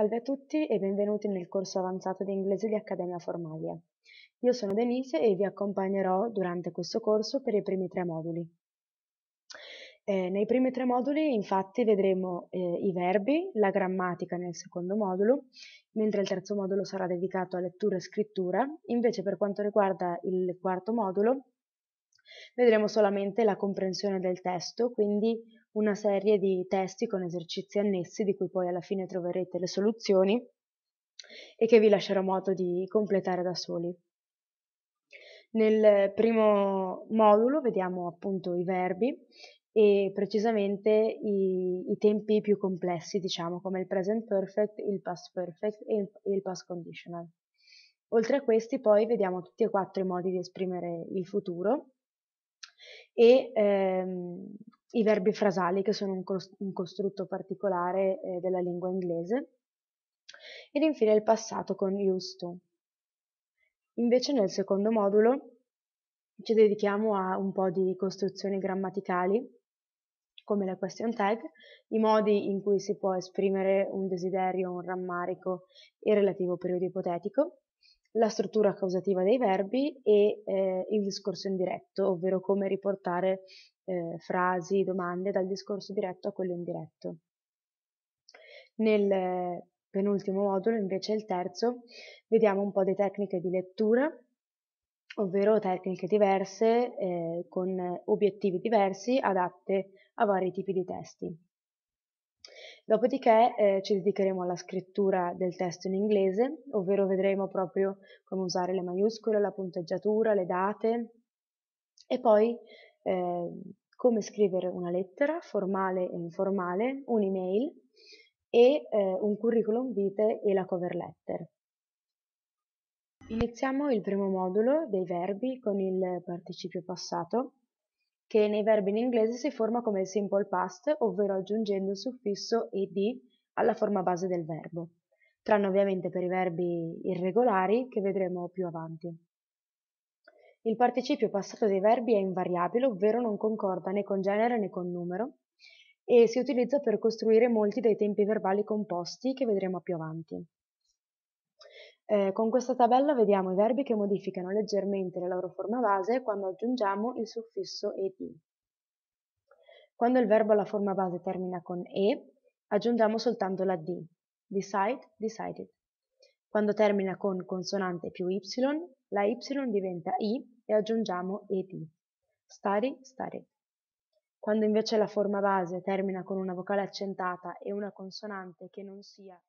Salve a tutti e benvenuti nel corso avanzato di inglese di Accademia Formalia. Io sono Denise e vi accompagnerò durante questo corso per i primi tre moduli. Eh, nei primi tre moduli infatti vedremo eh, i verbi, la grammatica nel secondo modulo, mentre il terzo modulo sarà dedicato a lettura e scrittura, invece per quanto riguarda il quarto modulo Vedremo solamente la comprensione del testo, quindi una serie di testi con esercizi annessi di cui poi alla fine troverete le soluzioni e che vi lascerò modo di completare da soli. Nel primo modulo vediamo appunto i verbi e precisamente i, i, tempi più complessi, diciamo, come il present perfect, il past perfect e il, il past conditional. Oltre a questi poi vediamo tutti e quattro i modi di esprimere il futuro e ehm, i verbi frasali che sono un, cos- un costrutto particolare eh, della lingua inglese ed infine il passato con used to. Invece nel secondo modulo ci dedichiamo a un po' di costruzioni grammaticali come la question tag, i modi in cui si può esprimere un desiderio, un rammarico e il relativo periodo ipotetico la struttura causativa dei verbi e eh, il discorso indiretto, ovvero come riportare eh, frasi, domande dal discorso diretto a quello indiretto. Nel penultimo modulo, invece il terzo, vediamo un po' di tecniche di lettura, ovvero tecniche diverse eh, con obiettivi diversi adatte a vari tipi di testi. Dopodiché eh, ci dedicheremo alla scrittura del testo in inglese, ovvero vedremo proprio come usare le maiuscole, la punteggiatura, le date e poi eh, come scrivere una lettera formale e informale, un'email e eh, un curriculum vitae e la cover letter. Iniziamo il primo modulo dei verbi con il participio passato che nei verbi in inglese si forma come simple past, ovvero aggiungendo il suffisso ed alla forma base del verbo, tranne ovviamente per i verbi irregolari che vedremo più avanti. Il participio passato dei verbi è invariabile, ovvero non concorda né con genere né con numero, e si utilizza per costruire molti dei tempi verbali composti che vedremo più avanti. Eh, con questa tabella vediamo i verbi che modificano leggermente la loro forma base quando aggiungiamo il suffisso ed. Quando il verbo alla forma base termina con e, aggiungiamo soltanto la d, decide, decided. Quando termina con consonante più y, la y diventa i e aggiungiamo ed, study, studied. Quando invece la forma base termina con una vocale accentata e una consonante che non sia